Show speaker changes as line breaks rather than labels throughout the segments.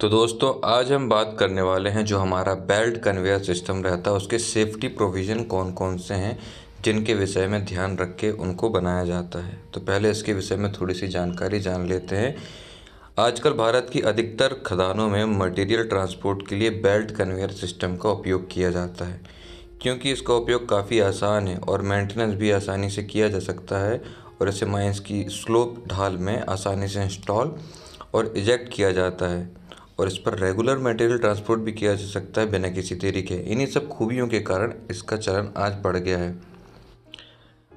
तो दोस्तों आज हम बात करने वाले हैं जो हमारा बेल्ट कन्वेयर सिस्टम रहता है उसके सेफ्टी प्रोविज़न कौन कौन से हैं जिनके विषय में ध्यान रख के उनको बनाया जाता है तो पहले इसके विषय में थोड़ी सी जानकारी जान लेते हैं आजकल भारत की अधिकतर खदानों में मटेरियल ट्रांसपोर्ट के लिए बेल्ट कन्वेयर सिस्टम का उपयोग किया जाता है क्योंकि इसका उपयोग काफ़ी आसान है और मेंटेनेंस भी आसानी से किया जा सकता है और इसे माइंस की स्लोप ढाल में आसानी से इंस्टॉल और इजेक्ट किया जाता है और इस पर रेगुलर मटेरियल ट्रांसपोर्ट भी किया जा सकता है बिना किसी देरी के इन्हीं सब खूबियों के कारण इसका चलन आज बढ़ गया है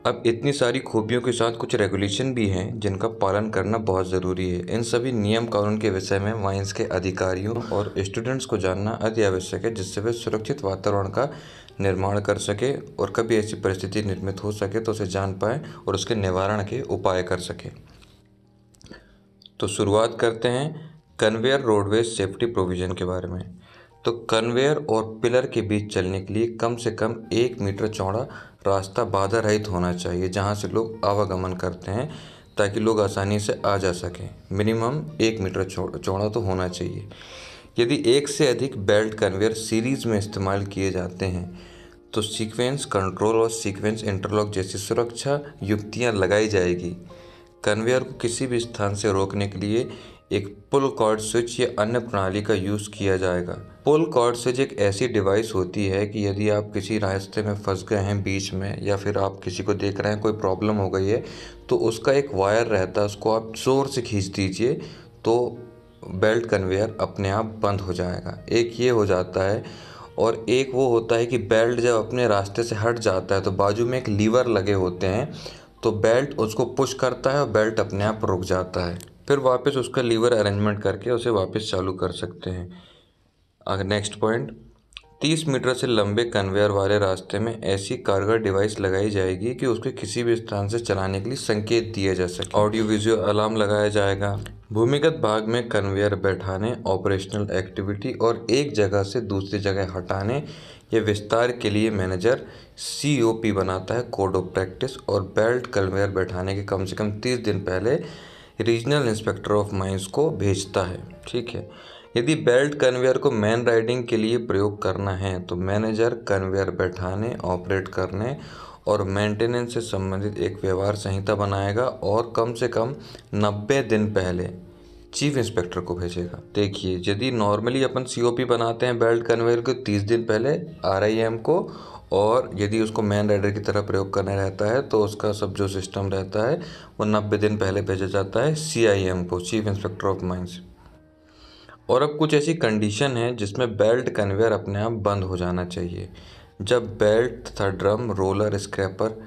अब इतनी सारी खूबियों के साथ कुछ रेगुलेशन भी हैं जिनका पालन करना बहुत ज़रूरी है इन सभी नियम कानून के विषय में वाइन्स के अधिकारियों और स्टूडेंट्स को जानना अति आवश्यक है जिससे वे सुरक्षित वातावरण का निर्माण कर सके और कभी ऐसी परिस्थिति निर्मित हो सके तो उसे जान पाए और उसके निवारण के उपाय कर सके तो शुरुआत करते हैं कन्वेयर रोडवेज सेफ्टी प्रोविज़न के बारे में तो कन्वेयर और पिलर के बीच चलने के लिए कम से कम एक मीटर चौड़ा रास्ता बाधा रहित होना चाहिए जहाँ से लोग आवागमन करते हैं ताकि लोग आसानी से आ जा सकें मिनिमम एक मीटर चौड़ा तो होना चाहिए यदि एक से अधिक बेल्ट कन्वेयर सीरीज़ में इस्तेमाल किए जाते हैं तो सीक्वेंस कंट्रोल और सीक्वेंस इंटरलॉक जैसी सुरक्षा युक्तियाँ लगाई जाएगी कन्वेयर को किसी भी स्थान से रोकने के लिए एक पुल कॉर्ड स्विच या अन्य प्रणाली का यूज़ किया जाएगा पुल कॉर्ड स्विच एक ऐसी डिवाइस होती है कि यदि आप किसी रास्ते में फंस गए हैं बीच में या फिर आप किसी को देख रहे हैं कोई प्रॉब्लम हो गई है तो उसका एक वायर रहता है उसको आप ज़ोर से खींच दीजिए तो बेल्ट कन्वेयर अपने आप बंद हो जाएगा एक ये हो जाता है और एक वो होता है कि बेल्ट जब अपने रास्ते से हट जाता है तो बाजू में एक लीवर लगे होते हैं तो बेल्ट उसको पुश करता है और बेल्ट अपने आप रुक जाता है फिर वापस उसका लीवर अरेंजमेंट करके उसे वापस चालू कर सकते हैं नेक्स्ट पॉइंट तीस मीटर से लंबे कन्वेयर वाले रास्ते में ऐसी कारगर डिवाइस लगाई जाएगी कि उसके किसी भी स्थान से चलाने के लिए संकेत दिया जा सके ऑडियो विजुअल अलार्म लगाया जाएगा भूमिगत भाग में कन्वेयर बैठाने ऑपरेशनल एक्टिविटी और एक जगह से दूसरी जगह हटाने या विस्तार के लिए मैनेजर सी बनाता है कोड ऑफ प्रैक्टिस और बेल्ट कन्वेयर बैठाने के कम से कम तीस दिन पहले रीजनल इंस्पेक्टर ऑफ माइंस को भेजता है ठीक है यदि बेल्ट कन्वेयर को मैन राइडिंग के लिए प्रयोग करना है तो मैनेजर कन्वेयर बैठाने ऑपरेट करने और मेंटेनेंस से संबंधित एक व्यवहार संहिता बनाएगा और कम से कम 90 दिन पहले चीफ इंस्पेक्टर को भेजेगा देखिए यदि नॉर्मली अपन सी बनाते हैं बेल्ट कन्वेयर को 30 दिन पहले आर को और यदि उसको मैन राइडर की तरह प्रयोग करने रहता है तो उसका सब जो सिस्टम रहता है वो नब्बे दिन पहले भेजा जाता है एम को चीफ इंस्पेक्टर ऑफ माइंस और अब कुछ ऐसी कंडीशन है जिसमें बेल्ट कन्वेयर अपने आप बंद हो जाना चाहिए जब बेल्ट तथा ड्रम रोलर स्क्रैपर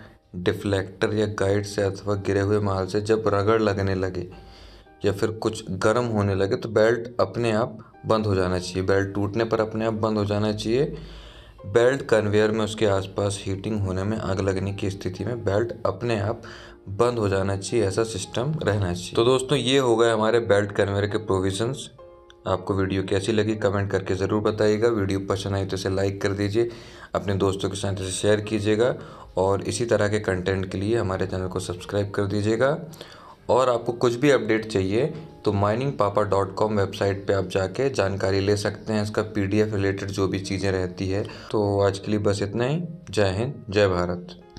डिफ्लेक्टर या गाइड से अथवा गिरे हुए माल से जब रगड़ लगने लगे या फिर कुछ गर्म होने लगे तो बेल्ट अपने आप बंद हो जाना चाहिए बेल्ट टूटने पर अपने आप बंद हो जाना चाहिए बेल्ट कन्वेयर में उसके आसपास हीटिंग होने में आग लगने की स्थिति में बेल्ट अपने आप बंद हो जाना चाहिए ऐसा सिस्टम रहना चाहिए तो दोस्तों ये हो गए हमारे बेल्ट कन्वेयर के प्रोविजंस आपको वीडियो कैसी लगी कमेंट करके ज़रूर बताइएगा वीडियो पसंद आई तो इसे लाइक कर दीजिए अपने दोस्तों के साथ इसे शेयर कीजिएगा और इसी तरह के कंटेंट के लिए हमारे चैनल को सब्सक्राइब कर दीजिएगा और आपको कुछ भी अपडेट चाहिए तो माइनिंग पापा डॉट कॉम वेबसाइट पर आप जाके जानकारी ले सकते हैं इसका पी रिलेटेड जो भी चीज़ें रहती है तो आज के लिए बस इतना ही जय हिंद जय भारत